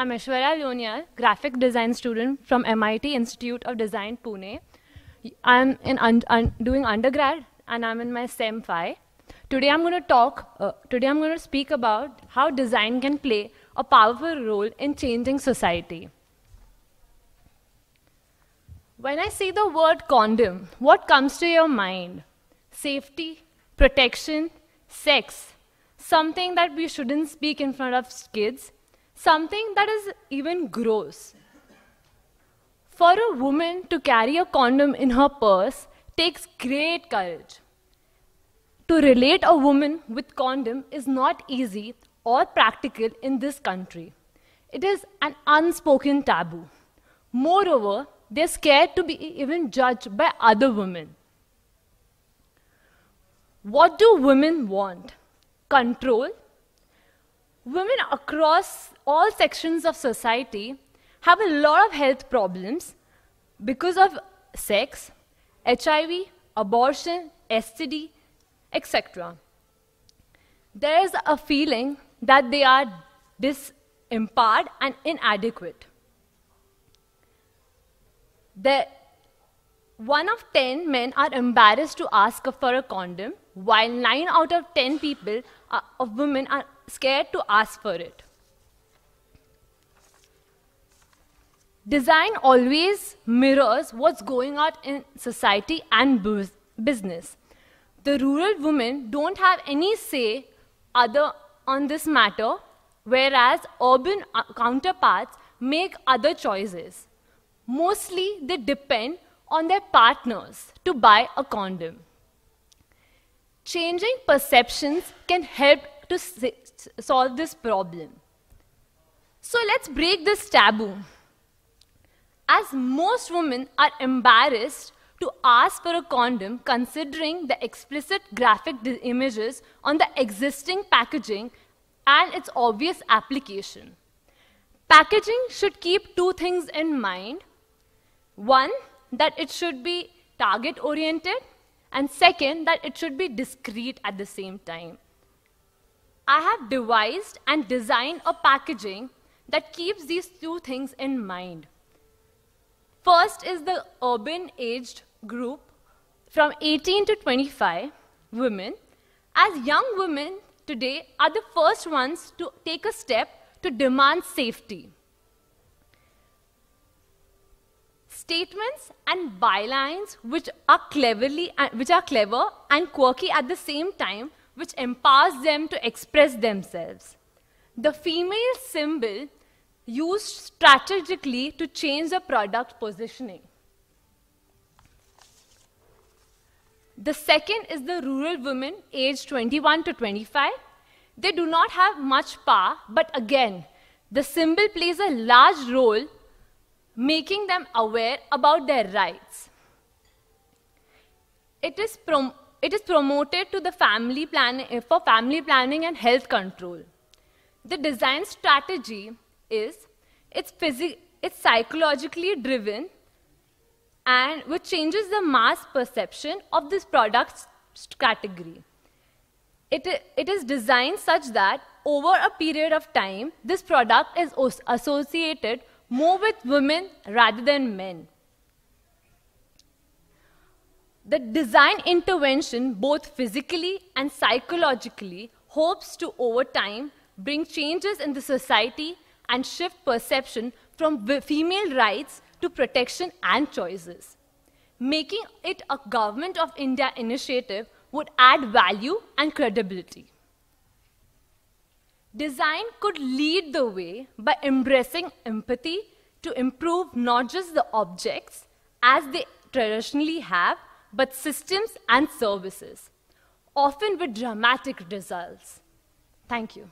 I'm Ashwara Lonial, graphic design student from MIT Institute of Design, Pune. I'm in un un doing undergrad and I'm in my SEM 5. Today I'm going to talk, uh, today I'm going to speak about how design can play a powerful role in changing society. When I say the word condom, what comes to your mind? Safety, protection, sex, something that we shouldn't speak in front of kids, something that is even gross. For a woman to carry a condom in her purse takes great courage. To relate a woman with condom is not easy or practical in this country. It is an unspoken taboo. Moreover, they're scared to be even judged by other women. What do women want? Control women across all sections of society have a lot of health problems because of sex, HIV, abortion, STD, etc. There is a feeling that they are disempowered and inadequate. The, one of 10 men are embarrassed to ask for a condom, while 9 out of 10 people are, of women are scared to ask for it. Design always mirrors what's going on in society and business. The rural women don't have any say other on this matter, whereas urban uh, counterparts make other choices. Mostly they depend on their partners to buy a condom. Changing perceptions can help to solve this problem. So let's break this taboo. As most women are embarrassed to ask for a condom considering the explicit graphic images on the existing packaging and its obvious application. Packaging should keep two things in mind. One, that it should be target oriented, and second, that it should be discreet at the same time. I have devised and designed a packaging that keeps these two things in mind. First is the urban aged group from 18 to 25 women. As young women today are the first ones to take a step to demand safety. Statements and bylines which are cleverly, uh, which are clever and quirky at the same time which empowers them to express themselves. The female symbol used strategically to change the product positioning. The second is the rural women aged 21 to 25. They do not have much power, but again, the symbol plays a large role, making them aware about their rights. It is prom it is promoted to the family plan eh, for family planning and health control. The design strategy is it's, physi- it's psychologically driven and which changes the mass perception of this product category. It, it is designed such that over a period of time, this product is associated more with women rather than men. The design intervention, both physically and psychologically, hopes to, over time, bring changes in the society and shift perception from female rights to protection and choices. Making it a Government of India initiative would add value and credibility. Design could lead the way by embracing empathy to improve not just the objects, as they traditionally have, but systems and services, often with dramatic results. Thank you.